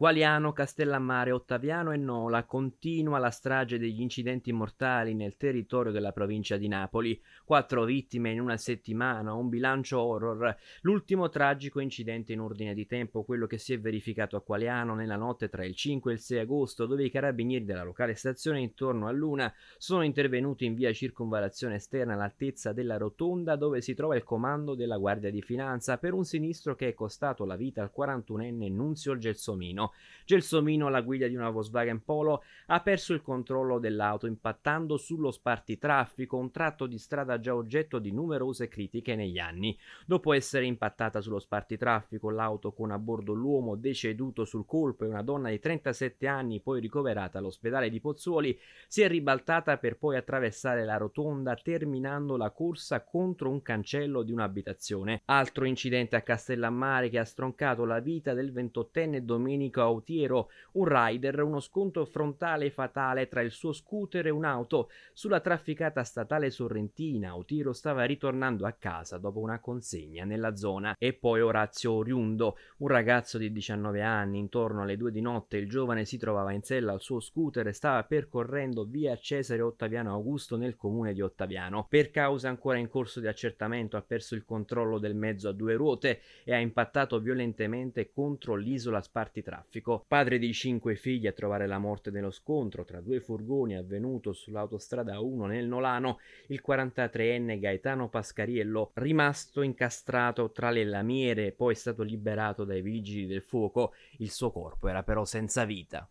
Qualiano, Castellammare, Ottaviano e Nola continua la strage degli incidenti mortali nel territorio della provincia di Napoli. Quattro vittime in una settimana, un bilancio horror. L'ultimo tragico incidente in ordine di tempo, quello che si è verificato a Qualiano nella notte tra il 5 e il 6 agosto, dove i carabinieri della locale stazione intorno a Luna sono intervenuti in via circonvalazione esterna all'altezza della rotonda dove si trova il comando della Guardia di Finanza per un sinistro che è costato la vita al 41enne Nunzio Gelsomino. Gelsomino, alla guida di una Volkswagen Polo, ha perso il controllo dell'auto impattando sullo spartitraffico, un tratto di strada già oggetto di numerose critiche negli anni. Dopo essere impattata sullo spartitraffico, l'auto con a bordo l'uomo deceduto sul colpo e una donna di 37 anni poi ricoverata all'ospedale di Pozzuoli, si è ribaltata per poi attraversare la rotonda terminando la corsa contro un cancello di un'abitazione. Altro incidente a Castellammare che ha stroncato la vita del 28enne Domenico Autiero, un rider, uno scontro frontale fatale tra il suo scooter e un'auto sulla trafficata statale sorrentina. Autiero stava ritornando a casa dopo una consegna nella zona. E poi Orazio Oriundo, un ragazzo di 19 anni, intorno alle due di notte il giovane si trovava in sella al suo scooter e stava percorrendo via Cesare Ottaviano Augusto nel comune di Ottaviano. Per causa ancora in corso di accertamento ha perso il controllo del mezzo a due ruote e ha impattato violentemente contro l'isola Spartitraffico traffico, padre di cinque figli a trovare la morte nello scontro tra due furgoni avvenuto sull'autostrada 1 nel Nolano, il 43enne Gaetano Pascariello, rimasto incastrato tra le lamiere, poi stato liberato dai vigili del fuoco, il suo corpo era però senza vita.